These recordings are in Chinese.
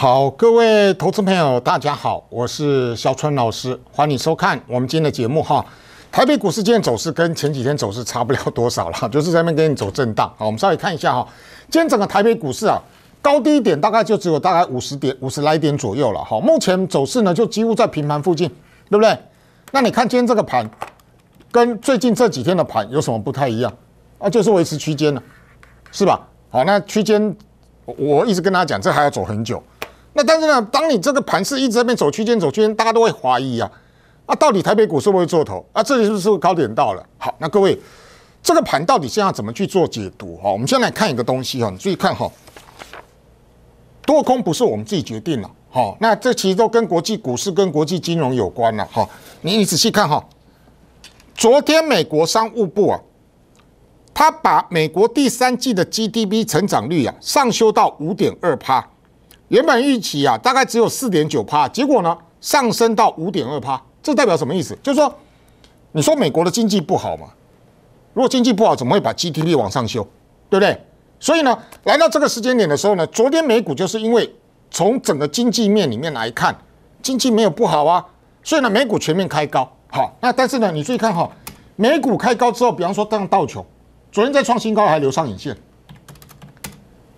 好，各位投资朋友，大家好，我是肖春老师，欢迎收看我们今天的节目哈。台北股市今天走势跟前几天走势差不了多少了，就是下面给你走震荡。好，我们稍微看一下哈，今天整个台北股市啊，高低点大概就只有大概五十点五十来点左右了哈。目前走势呢，就几乎在平盘附近，对不对？那你看今天这个盘跟最近这几天的盘有什么不太一样啊？就是维持区间了，是吧？好，那区间我一直跟大家讲，这还要走很久。那但是呢，当你这个盘是一直在变走区间走区间，大家都会怀疑啊，啊，到底台北股会不会做头啊？这里是不是高点到了？好，那各位，这个盘到底现在怎么去做解读？哈，我们先来看一个东西哈，你注意看哈，多空不是我们自己决定了，好，那这其实都跟国际股市跟国际金融有关了哈。你你仔细看哈，昨天美国商务部啊，他把美国第三季的 GDP 成长率啊上修到五点二帕。原本预期啊，大概只有四点九趴，结果呢上升到五点二趴，这代表什么意思？就是说，你说美国的经济不好嘛？如果经济不好，怎么会把 GDP 往上修，对不对？所以呢，来到这个时间点的时候呢，昨天美股就是因为从整个经济面里面来看，经济没有不好啊，所以呢，美股全面开高，好，那但是呢，你注意看哈，美股开高之后，比方说这样倒球，昨天在创新高还留上影线。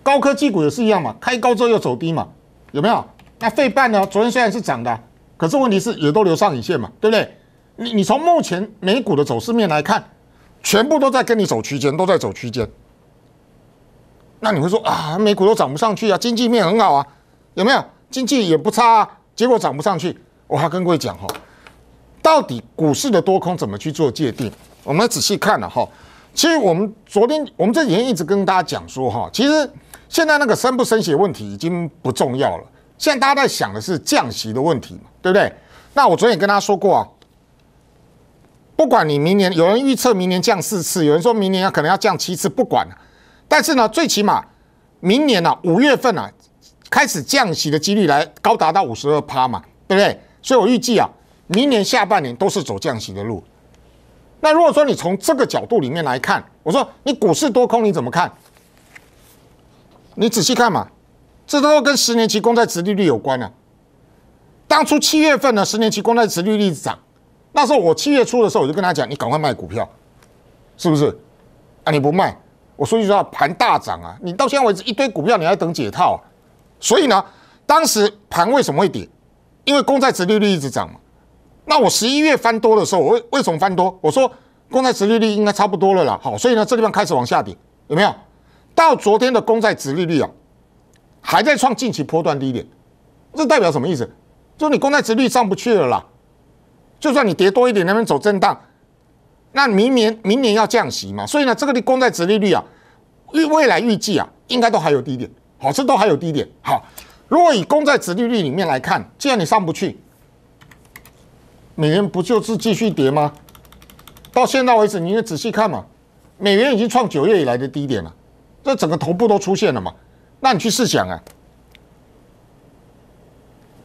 高科技股也是一样嘛，开高之后又走低嘛，有没有？那费半呢？昨天虽然是涨的，可是问题是也都留上影线嘛，对不对？你你从目前美股的走势面来看，全部都在跟你走区间，都在走区间。那你会说啊，美股都涨不上去啊？经济面很好啊，有没有？经济也不差啊，结果涨不上去。我还跟各位讲哈，到底股市的多空怎么去做界定？我们仔细看了哈，其实我们昨天我们在以前一直跟大家讲说哈，其实。现在那个升不升息的问题已经不重要了，现在大家在想的是降息的问题嘛，对不对？那我昨天也跟大家说过啊，不管你明年有人预测明年降四次，有人说明年要可能要降七次，不管了。但是呢，最起码明年呢，五月份呢，开始降息的几率来高达到五十二趴嘛，对不对？所以我预计啊，明年下半年都是走降息的路。那如果说你从这个角度里面来看，我说你股市多空你怎么看？你仔细看嘛，这都跟十年期公债殖利率有关啊。当初七月份呢，十年期公债殖利率一直涨，那时候我七月初的时候我就跟他讲，你赶快卖股票，是不是？啊，你不卖，我说句实话，盘大涨啊，你到现在为止一堆股票你还等解套，所以呢，当时盘为什么会跌？因为公债殖利率一直涨嘛。那我十一月翻多的时候，我为为什么翻多？我说公债殖利率应该差不多了啦。好，所以呢，这地方开始往下跌，有没有？到昨天的公债值利率啊，还在创近期波段低点，这代表什么意思？就是你公债值率上不去了啦，就算你跌多一点，那边走震荡，那明年明年要降息嘛，所以呢，这个公债值利率啊，预未来预计啊，应该都还有低点，好这都还有低点。好，如果以公债值利率里面来看，既然你上不去，美元不就是继续跌吗？到现在为止，你也仔细看嘛，美元已经创九月以来的低点了。这整个头部都出现了嘛？那你去试想啊，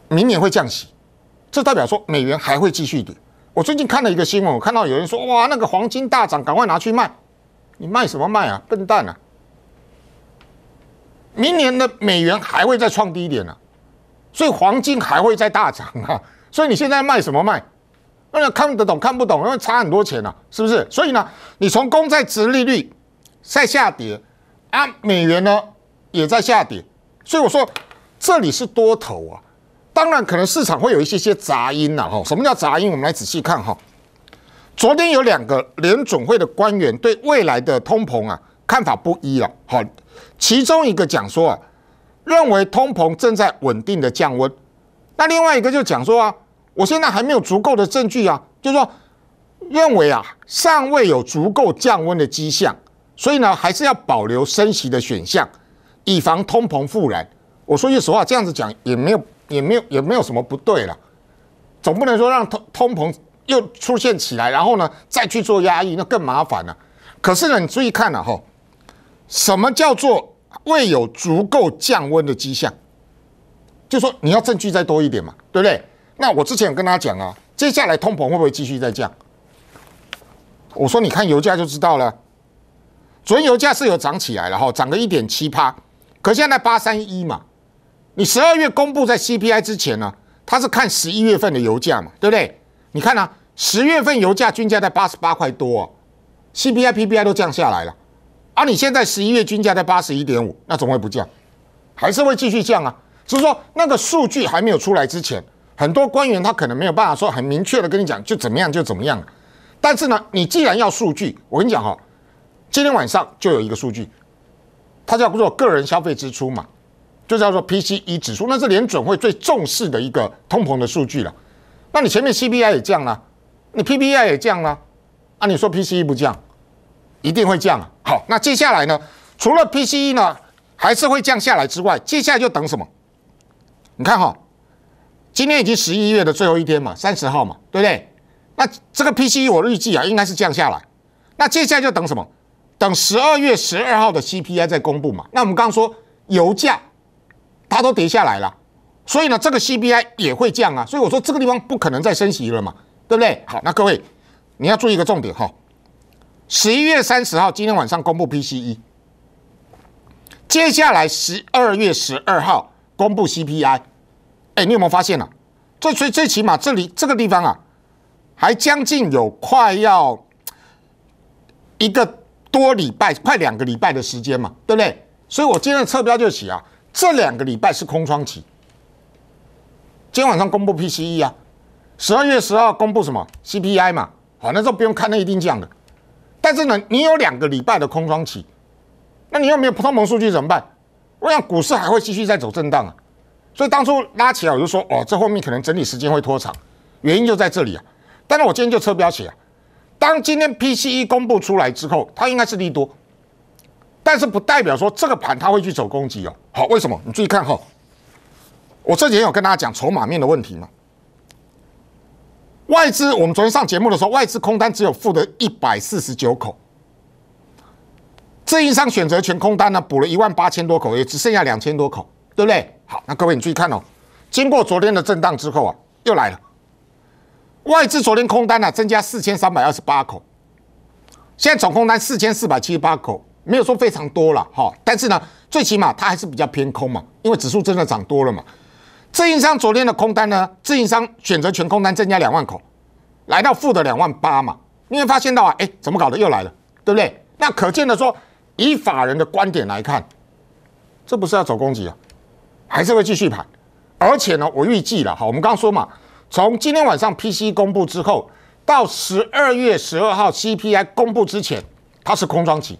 明年会降息，这代表说美元还会继续跌。我最近看了一个新闻，我看到有人说哇，那个黄金大涨，赶快拿去卖。你卖什么卖啊，笨蛋啊！明年的美元还会再创低点啊，所以黄金还会再大涨啊。所以你现在卖什么卖？那看得懂看不懂？因为差很多钱啊，是不是？所以呢，你从公债值利率在下跌。啊，美元呢也在下跌，所以我说这里是多头啊。当然，可能市场会有一些些杂音呐，哈。什么叫杂音？我们来仔细看哈。昨天有两个联总会的官员对未来的通膨啊看法不一了。好，其中一个讲说啊，认为通膨正在稳定的降温。那另外一个就讲说啊，我现在还没有足够的证据啊，就说认为啊，尚未有足够降温的迹象。所以呢，还是要保留升息的选项，以防通膨复燃。我说句实话，这样子讲也没有也没有也没有什么不对了。总不能说让通通膨又出现起来，然后呢再去做压抑，那更麻烦了。可是呢，你注意看了哈，什么叫做未有足够降温的迹象？就说你要证据再多一点嘛，对不对？那我之前有跟大家讲啊，接下来通膨会不会继续再降？我说你看油价就知道了。天油价是有涨起来了哈，涨了一点七趴，可现在八三一嘛，你十二月公布在 CPI 之前呢，它是看十一月份的油价嘛，对不对？你看啊，十月份油价均价在八十八块多，CPI、PPI 都降下来了，而你现在十一月均价在八十一点五，那怎么会不降？还是会继续降啊？所以说那个数据还没有出来之前，很多官员他可能没有办法说很明确的跟你讲就怎么样就怎么样，但是呢，你既然要数据，我跟你讲哈。今天晚上就有一个数据，它叫做个人消费支出嘛，就叫做 PCE 指数，那是联准会最重视的一个通膨的数据了。那你前面 CPI 也降了，你 PPI 也降了，啊，你说 PCE 不降，一定会降啊。好，那接下来呢，除了 PCE 呢还是会降下来之外，接下来就等什么？你看哈，今天已经十一月的最后一天嘛，三十号嘛，对不对？那这个 PCE 我预计啊，应该是降下来。那接下来就等什么？等十二月十二号的 CPI 再公布嘛？那我们刚刚说油价它都跌下来了，所以呢，这个 CPI 也会降啊。所以我说这个地方不可能再升息了嘛，对不对？好，那各位你要注意一个重点哈，十一月三十号今天晚上公布 PCE，接下来十二月十二号公布 CPI。哎，你有没有发现呢？这最最起码这里这个地方啊，还将近有快要一个。多礼拜快两个礼拜的时间嘛，对不对？所以我今天的车标就写啊，这两个礼拜是空窗期。今天晚上公布 PCE 啊，十二月十号公布什么 CPI 嘛，好，那时候不用看，那一定降的。但是呢，你有两个礼拜的空窗期，那你又没有普通盟数据怎么办？我想股市还会继续在走震荡啊。所以当初拉起来我就说哦，这后面可能整理时间会拖长，原因就在这里啊。但是我今天就车标写啊。当今天 PCE 公布出来之后，它应该是利多，但是不代表说这个盘它会去走攻击哦。好，为什么？你注意看哈，我几天有跟大家讲筹码面的问题嘛？外资，我们昨天上节目的时候，外资空单只有负的一百四十九口，这一商选择权空单呢，补了一万八千多口，也只剩下两千多口，对不对？好，那各位你注意看哦，经过昨天的震荡之后啊，又来了。外资昨天空单呢增加四千三百二十八口，现在总空单四千四百七十八口，没有说非常多了哈，但是呢，最起码它还是比较偏空嘛，因为指数真的涨多了嘛。自营商昨天的空单呢，自营商选择全空单增加两万口，来到负的两万八嘛，你会发现到啊，哎，怎么搞的又来了，对不对？那可见的说，以法人的观点来看，这不是要走攻击啊，还是会继续盘，而且呢，我预计了，哈，我们刚刚说嘛。从今天晚上 P C 公布之后到十二月十二号 C P I 公布之前，它是空窗期。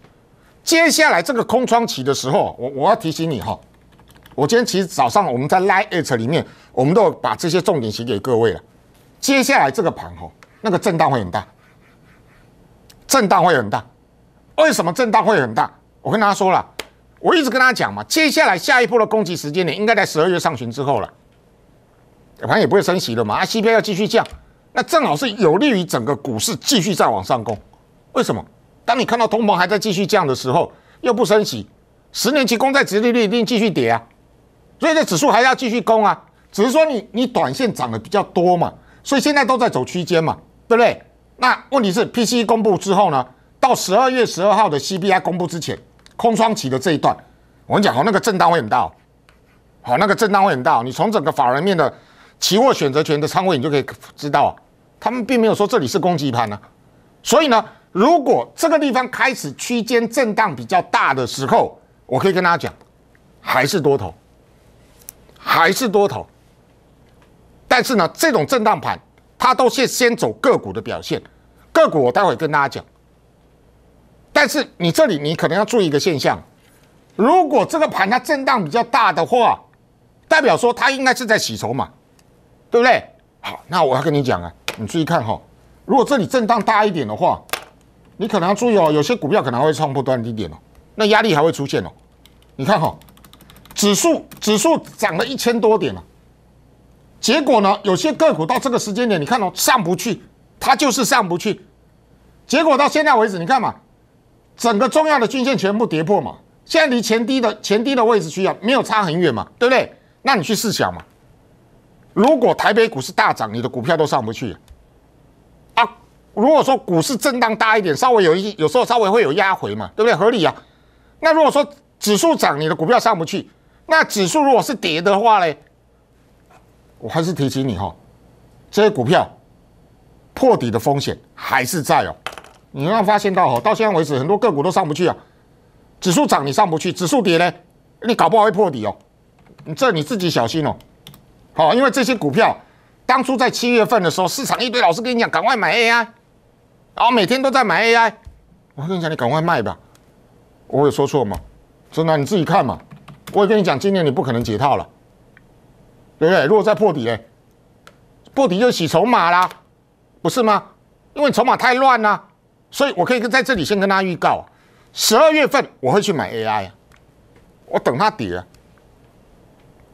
接下来这个空窗期的时候，我我要提醒你哈，我今天其实早上我们在 Live 里面，我们都把这些重点写给各位了。接下来这个盘哦，那个震荡会很大，震荡会很大。为什么震荡会很大？我跟大家说了，我一直跟大家讲嘛，接下来下一步的攻击时间点应该在十二月上旬之后了。反正也不会升息了嘛，啊，c p i 要继续降，那正好是有利于整个股市继续再往上攻。为什么？当你看到通膨还在继续降的时候，又不升息，十年期公债殖利率一定继续跌啊，所以这指数还要继续攻啊。只是说你你短线涨得比较多嘛，所以现在都在走区间嘛，对不对？那问题是 PCE 公布之后呢，到十二月十二号的 CPI 公布之前，空窗期的这一段，我跟你讲哦，那个震荡会很大，好，那个震荡会很大。你从整个法人面的。期货选择权的仓位，你就可以知道啊。他们并没有说这里是攻击盘呢，所以呢，如果这个地方开始区间震荡比较大的时候，我可以跟大家讲，还是多头，还是多头。但是呢，这种震荡盘它都是先走个股的表现，个股我待会跟大家讲。但是你这里你可能要注意一个现象，如果这个盘它震荡比较大的话，代表说它应该是在洗筹码。对不对？好，那我要跟你讲啊，你注意看哈，如果这里震荡大一点的话，你可能要注意哦，有些股票可能会创破端点哦，那压力还会出现哦。你看哈，指数指数涨了一千多点了，结果呢，有些个股到这个时间点，你看哦，上不去，它就是上不去。结果到现在为止，你看嘛，整个重要的均线全部跌破嘛，现在离前低的前低的位置去啊，没有差很远嘛，对不对？那你去试想嘛。如果台北股市大涨，你的股票都上不去啊？如果说股市震荡大一点，稍微有一有时候稍微会有压回嘛，对不对？合理啊。那如果说指数涨，你的股票上不去，那指数如果是跌的话嘞，我还是提醒你哈，这些股票破底的风险还是在哦。你有没有发现到哦？到现在为止，很多个股都上不去啊。指数涨你上不去，指数跌呢，你搞不好会破底哦。这你自己小心哦。好，因为这些股票当初在七月份的时候，市场一堆老师跟你讲，赶快买 AI，然后每天都在买 AI。我跟你讲，你赶快卖吧。我有说错吗？真的，你自己看嘛。我也跟你讲，今年你不可能解套了，对不对？如果再破底咧，破底就洗筹码啦，不是吗？因为筹码太乱啦，所以我可以在这里先跟他预告，十二月份我会去买 AI 我等它底啊。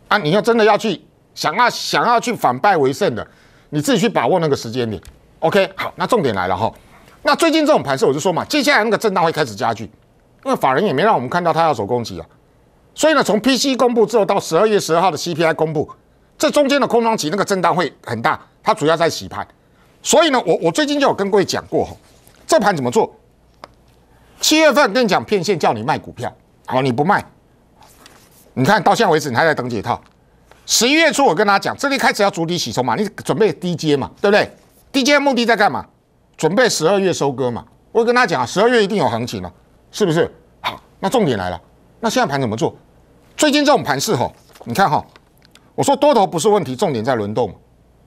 啊，你要真的要去。想要想要去反败为胜的，你自己去把握那个时间点。OK，好，那重点来了哈。那最近这种盘势，我就说嘛，接下来那个震荡会开始加剧，因为法人也没让我们看到他要走攻击啊。所以呢，从 P C 公布之后到十二月十二号的 C P I 公布，这中间的空窗期那个震荡会很大，它主要在洗盘。所以呢，我我最近就有跟各位讲过哈，这盘怎么做？七月份跟你讲偏线，叫你卖股票，好，你不卖，你看到现在为止你还在等解套？十一月初，我跟他讲，这里开始要筑底洗冲嘛，你准备低接嘛，对不对？低接的目的在干嘛？准备十二月收割嘛。我跟他讲啊，十二月一定有行情了，是不是？好，那重点来了，那现在盘怎么做？最近这种盘势吼，你看哈，我说多头不是问题，重点在轮动，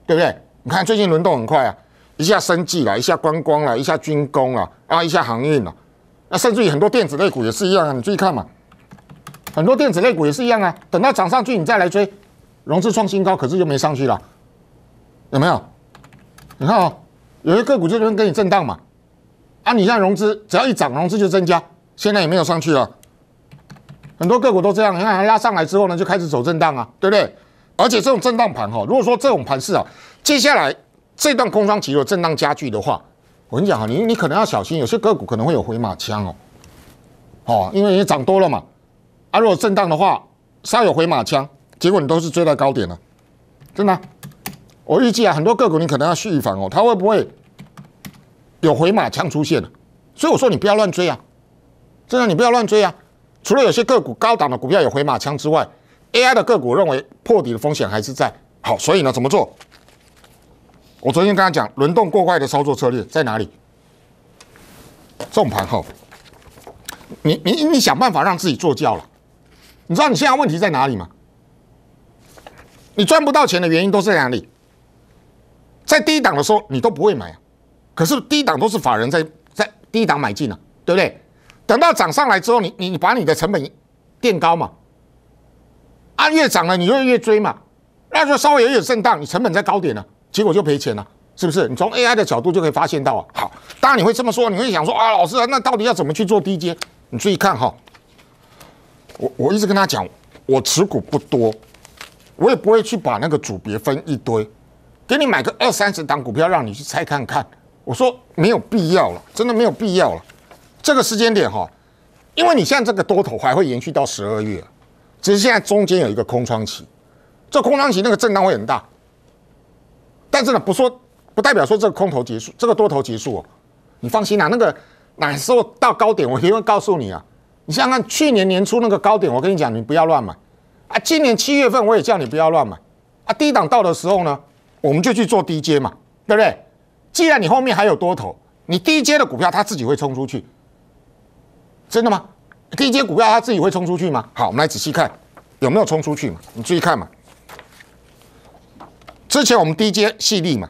对不对？你看最近轮动很快啊，一下生计了，一下观光了，一下军工了，啊，一下航运了，那甚至于很多电子类股也是一样啊，你注意看嘛，很多电子类股也是一样啊，等到涨上去你再来追。融资创新高，可是就没上去了，有没有？你看啊，有些个股这边跟你震荡嘛，啊，你现在融资只要一涨，融资就增加，现在也没有上去了。很多个股都这样，你看它拉上来之后呢，就开始走震荡啊，对不对？而且这种震荡盘哈，如果说这种盘势啊，接下来这段空窗期有震荡加剧的话，我跟你讲哈，你你可能要小心，有些个股可能会有回马枪哦，哦，因为你涨多了嘛，啊，如果震荡的话，稍有回马枪。结果你都是追到高点了，真的。我预计啊，很多个股你可能要续防哦，它会不会有回马枪出现？所以我说你不要乱追啊，真的你不要乱追啊。除了有些个股高档的股票有回马枪之外，AI 的个股认为破底的风险还是在好，所以呢，怎么做？我昨天跟他讲，轮动过快的操作策略在哪里？重盘后，你你你想办法让自己坐轿了，你知道你现在问题在哪里吗？你赚不到钱的原因都是在哪里？在低档的时候你都不会买啊，可是低档都是法人在在低档买进啊，对不对？等到涨上来之后，你你你把你的成本垫高嘛，啊，越涨了你越越追嘛，那就稍微有点震荡，你成本在高点了，结果就赔钱了，是不是？你从 AI 的角度就可以发现到啊，好，当然你会这么说，你会想说啊，老师啊，那到底要怎么去做低阶？你注意看哈，我我一直跟他讲，我持股不多。我也不会去把那个组别分一堆，给你买个二三十档股票让你去猜看看。我说没有必要了，真的没有必要了。这个时间点哈，因为你现在这个多头还会延续到十二月，只是现在中间有一个空窗期。这空窗期那个震荡会很大，但是呢，不说不代表说这个空头结束，这个多头结束哦。你放心啊，那个哪时候到高点，我定会告诉你啊。你想想看去年年初那个高点，我跟你讲，你不要乱买。啊，今年七月份我也叫你不要乱买，啊，低档到的时候呢，我们就去做低阶嘛，对不对？既然你后面还有多头，你低阶的股票它自己会冲出去，真的吗？低阶股票它自己会冲出去吗？好，我们来仔细看，有没有冲出去嘛？你注意看嘛，之前我们低阶细粒嘛，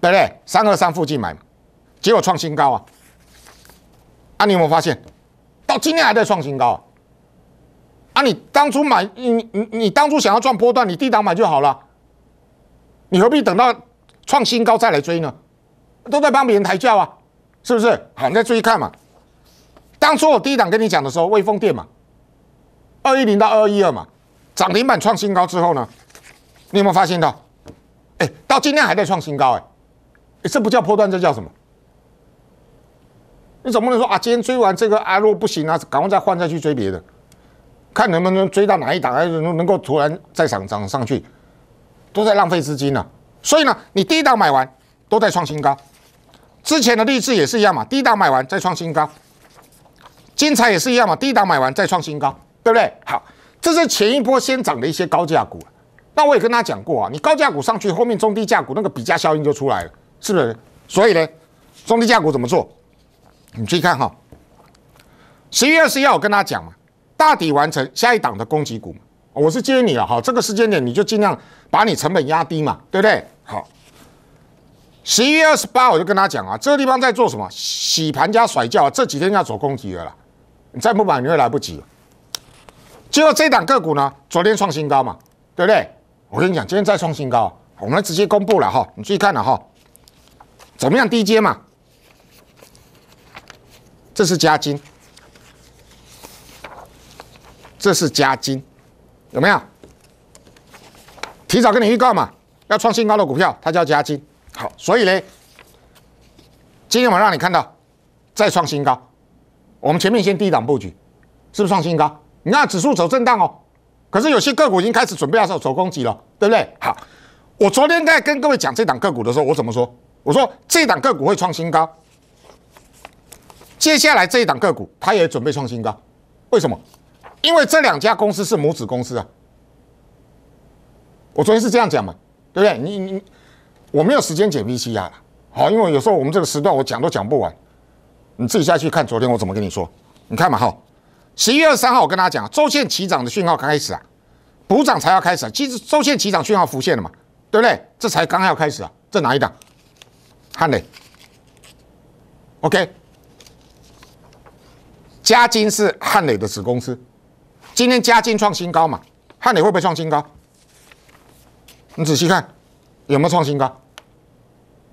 对不对？三二三附近买嘛，结果创新高啊！啊，你有没有发现，到今天还在创新高啊？啊！你当初买你你你当初想要赚波段，你低档买就好了。你何必等到创新高再来追呢？都在帮别人抬轿啊，是不是？好，你再注意看嘛。当初我低档跟你讲的时候，微风电嘛，二一零到二一二嘛，涨停板创新高之后呢，你有没有发现到？哎，到今天还在创新高，哎，这不叫波段，这叫什么？你总不能说啊，今天追完这个阿果不行啊，赶快再换再去追别的。看能不能追到哪一档，能能够突然再涨涨上去，都在浪费资金呢。所以呢，你第一档买完都在创新高，之前的励志也是一样嘛，第一档买完再创新高，金彩也是一样嘛，第一档买完再创新高，对不对？好，这是前一波先涨的一些高价股。那我也跟他讲过啊，你高价股上去后面中低价股那个比价效应就出来了，是不是？所以呢，中低价股怎么做？你注意看哈，十一月二十一号我跟他讲嘛。大底完成下一档的攻击股，我是建议你啊，哈，这个时间点你就尽量把你成本压低嘛，对不对？好，十一月二十八，我就跟他讲啊，这个地方在做什么？洗盘加甩轿，这几天要走攻击的了，你再不买你会来不及。结果这一档个股呢，昨天创新高嘛，对不对？我跟你讲，今天再创新高，我们直接公布了哈，你注意看了哈，怎么样低阶嘛？这是加金。这是加金，有没有？提早跟你预告嘛，要创新高的股票，它叫加金。好，所以呢，今天我让你看到再创新高。我们前面先低档布局，是不是创新高？你看指数走震荡哦，可是有些个股已经开始准备要走走攻击了，对不对？好，我昨天在跟各位讲这档个股的时候，我怎么说？我说这档个股会创新高。接下来这一档个股，它也准备创新高，为什么？因为这两家公司是母子公司啊，我昨天是这样讲嘛，对不对？你你我没有时间解 VCR 了，好，因为有时候我们这个时段我讲都讲不完，你自己下去看昨天我怎么跟你说，你看嘛，哈，十一月二三号我跟大家讲，周线起涨的讯号开始啊，补涨才要开始，其实周线起涨讯号浮现了嘛，对不对？这才刚要开始啊，这哪一档？汉磊，OK，嘉金是汉磊的子公司。今天加金创新高嘛，汉你会不会创新高？你仔细看，有没有创新高？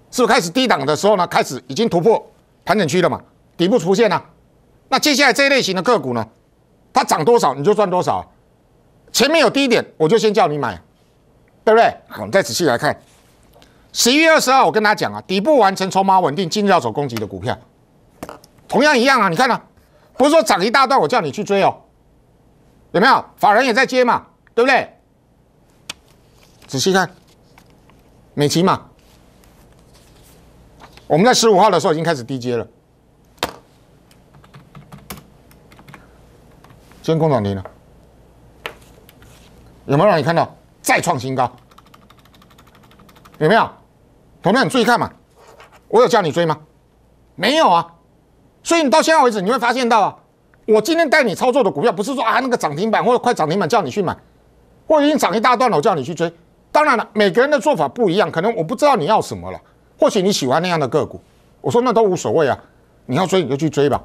是不是开始低档的时候呢？开始已经突破盘整区了嘛？底部出现啊？那接下来这一类型的个股呢？它涨多少你就赚多少。前面有低点，我就先叫你买，对不对？好，我们再仔细来看。十一月二十号，我跟大家讲啊，底部完成筹码稳定、日要走攻击的股票，同样一样啊。你看啊，不是说涨一大段我叫你去追哦。有没有法人也在接嘛？对不对？仔细看，美琪嘛，我们在十五号的时候已经开始低接了，监控涨停了，有没有让你看到？再创新高，有没有？同志你注意看嘛，我有叫你追吗？没有啊，所以你到现在为止你会发现到啊。我今天带你操作的股票，不是说啊那个涨停板或者快涨停板叫你去买，或已经涨一大段了，我叫你去追。当然了，每个人的做法不一样，可能我不知道你要什么了。或许你喜欢那样的个股，我说那都无所谓啊，你要追你就去追吧。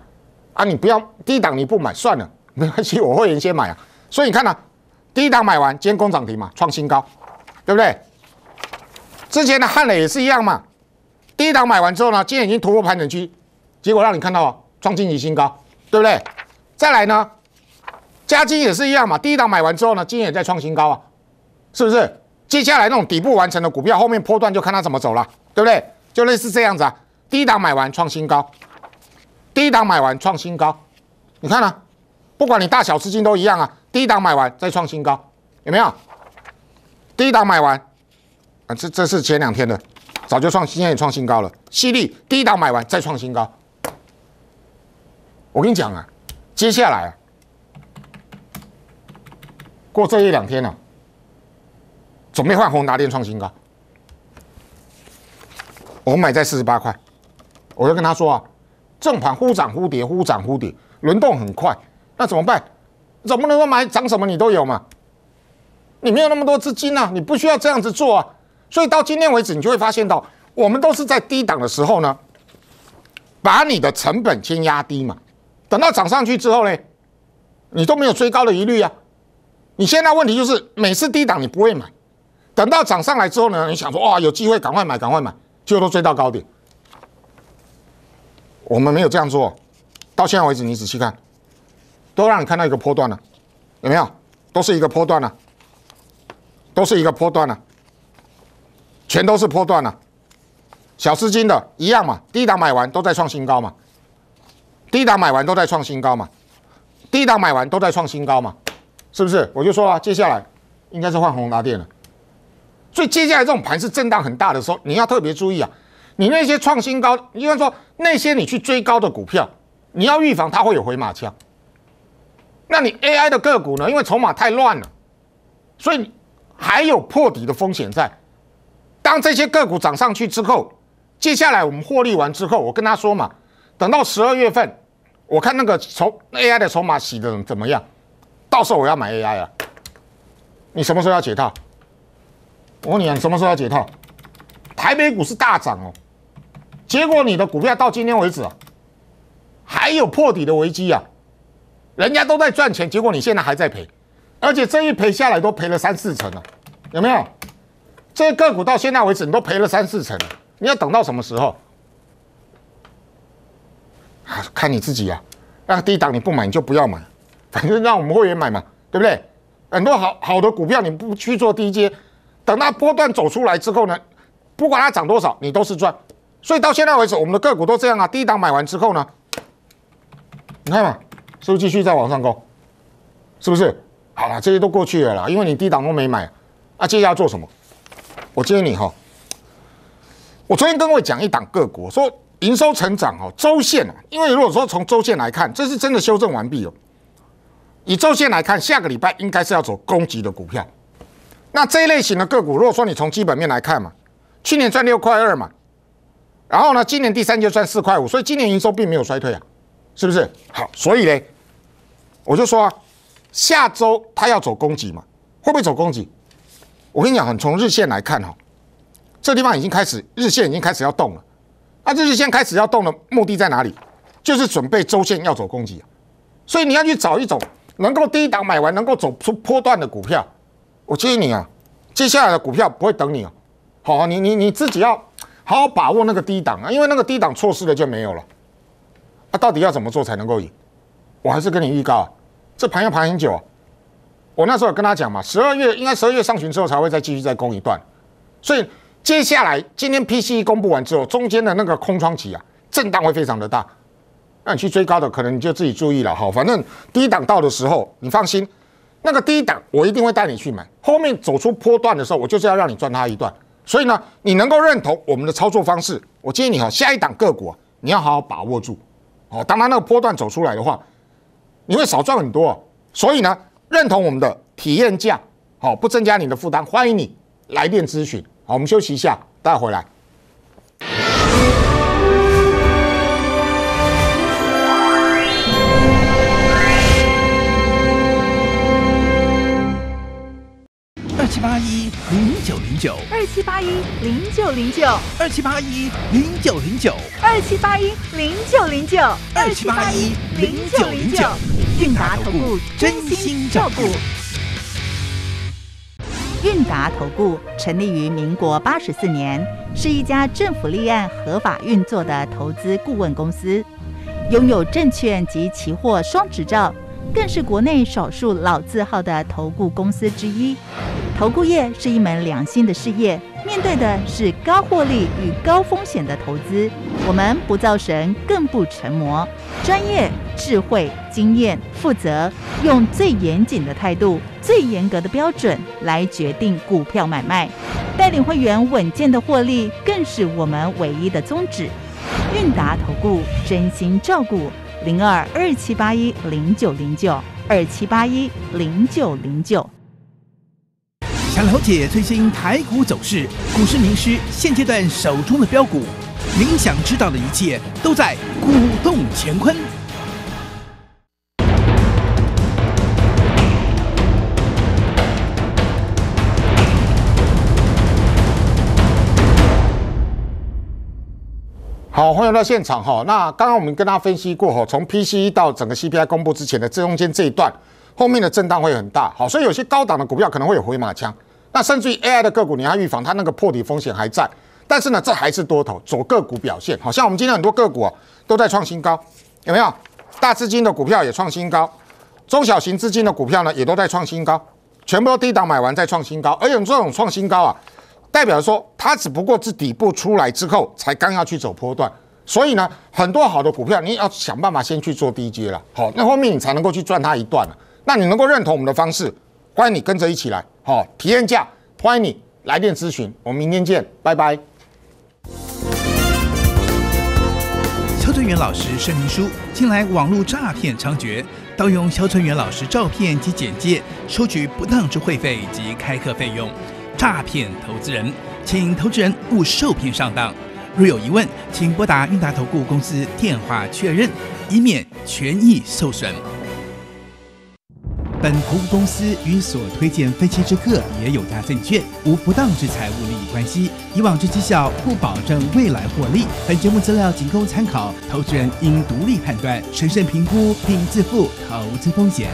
啊，你不要低档你不买算了，没关系，我会优先买啊。所以你看啊，低档买完，今天攻涨停嘛，创新高，对不对？之前的汉雷也是一样嘛，低档买完之后呢，今天已经突破盘整区，结果让你看到啊，创近历新高，对不对？再来呢，加金也是一样嘛。第一档买完之后呢，金也在创新高啊，是不是？接下来那种底部完成的股票，后面波段就看它怎么走了，对不对？就类似这样子啊。第一档买完创新高，第一档买完创新高，你看啊，不管你大小资金都一样啊。第一档买完再创新高，有没有？第一档买完啊，这这是前两天的，早就创新也创新高了。犀利第一档买完再创新高，我跟你讲啊。接下来过这一两天呢，准备换宏达电创新高，我们买在四十八块。我就跟他说啊，正盘忽涨忽跌，忽涨忽跌，轮动很快，那怎么办？总不能说买涨什么你都有嘛？你没有那么多资金呢，你不需要这样子做啊。所以到今天为止，你就会发现到，我们都是在低档的时候呢，把你的成本先压低嘛。等到涨上去之后呢，你都没有追高的疑虑啊！你现在问题就是每次低档你不会买，等到涨上来之后呢，你想说哇有机会赶快买赶快买，最果都追到高点。我们没有这样做，到现在为止你仔细看，都让你看到一个波段了，有没有？都是一个波段了，都是一个波段了，全都是波段了。小资金的一样嘛，低档买完都在创新高嘛。低档买完都在创新高嘛，低档买完都在创新高嘛，是不是？我就说啊，接下来应该是换宏达电了。所以接下来这种盘是震荡很大的时候，你要特别注意啊！你那些创新高，应该说那些你去追高的股票，你要预防它会有回马枪。那你 AI 的个股呢？因为筹码太乱了，所以还有破底的风险在。当这些个股涨上去之后，接下来我们获利完之后，我跟他说嘛。等到十二月份，我看那个筹 AI 的筹码洗的怎么样，到时候我要买 AI 啊。你什么时候要解套？我问你，啊，你什么时候要解套？台北股是大涨哦，结果你的股票到今天为止啊，还有破底的危机啊。人家都在赚钱，结果你现在还在赔，而且这一赔下来都赔了三四成了，有没有？这个股到现在为止你都赔了三四成，了、你要等到什么时候？看你自己呀，那低档你不买你就不要买，反正让我们会员买嘛，对不对？很多好好的股票你不去做低阶，等到波段走出来之后呢，不管它涨多少你都是赚。所以到现在为止我们的个股都这样啊，低档买完之后呢，你看嘛，是不是继续再往上攻？是不是？好了，这些都过去了啦，因为你低档都没买，啊，接下来做什么？我建议你哈，我昨天跟我讲一档个股说。营收成长哦，周线啊，因为如果说从周线来看，这是真的修正完毕了。以周线来看，下个礼拜应该是要走攻击的股票。那这一类型的个股，如果说你从基本面来看嘛，去年赚六块二嘛，然后呢，今年第三季赚四块五，所以今年营收并没有衰退啊，是不是？好，所以呢，我就说啊，下周它要走攻击嘛，会不会走攻击？我跟你讲，从日线来看哈，这地方已经开始，日线已经开始要动了。那日线开始要动的目的在哪里？就是准备周线要走攻击啊，所以你要去找一种能够低档买完能够走出波段的股票。我建议你啊，接下来的股票不会等你哦。好，你你你自己要好好把握那个低档啊，因为那个低档错失了就没有了。啊，到底要怎么做才能够赢？我还是跟你预告，这盘要盘很久。我那时候有跟他讲嘛，十二月应该十二月上旬之后才会再继续再攻一段，所以。接下来今天 P C E 公布完之后，中间的那个空窗期啊，震荡会非常的大。那你去追高的可能你就自己注意了。哈。反正低档到的时候，你放心，那个低档我一定会带你去买。后面走出坡段的时候，我就是要让你赚它一段。所以呢，你能够认同我们的操作方式，我建议你哈，下一档个股你要好好把握住。好，当它那个波段走出来的话，你会少赚很多。所以呢，认同我们的体验价，好，不增加你的负担，欢迎你来电咨询。好，我们休息一下，大家回来。二七八一零九零九，二七八一零九零九，二七八一零九零九，二七八一零九零九，二七八一零九零九，信达投顾真心照顾。韵达投顾成立于民国八十四年，是一家政府立案合法运作的投资顾问公司，拥有证券及期货双执照。更是国内少数老字号的投顾公司之一。投顾业是一门良心的事业，面对的是高获利与高风险的投资。我们不造神，更不成魔，专业、智慧、经验、负责，用最严谨的态度、最严格的标准来决定股票买卖，带领会员稳健的获利，更是我们唯一的宗旨。韵达投顾，真心照顾。零二二七八一零九零九二七八一零九零九，想了解最新台股走势，股市名师现阶段手中的标股，您想知道的一切都在股动乾坤。好，欢迎到现场哈。那刚刚我们跟大家分析过哈，从 P C e 到整个 C P I 公布之前的这中间这一段，后面的震荡会很大。好，所以有些高档的股票可能会有回马枪。那甚至于 A I 的个股，你要预防它那个破底风险还在。但是呢，这还是多头，走个股表现。好像我们今天很多个股啊都在创新高，有没有？大资金的股票也创新高，中小型资金的股票呢也都在创新高，全部都低档买完再创新高，而且这种创新高啊。代表说，它只不过是底部出来之后，才刚要去走波段，所以呢，很多好的股票，你要想办法先去做低阶了。好，那后面你才能够去赚它一段了。那你能够认同我们的方式，欢迎你跟着一起来。好，体验价欢迎你来电咨询，我们明天见，拜拜。肖春元老师声明书：近来网络诈骗猖獗，盗用肖春元老师照片及简介，收取不当之会费及开课费用。诈骗投资人，请投资人勿受骗上当。若有疑问，请拨打韵达投顾公司电话确认，以免权益受损。本投顾公司与所推荐分期之客也有价证券无不当之财务利益关系。以往之绩效不保证未来获利。本节目资料仅供参考，投资人应独立判断、审慎评估并自负投资风险。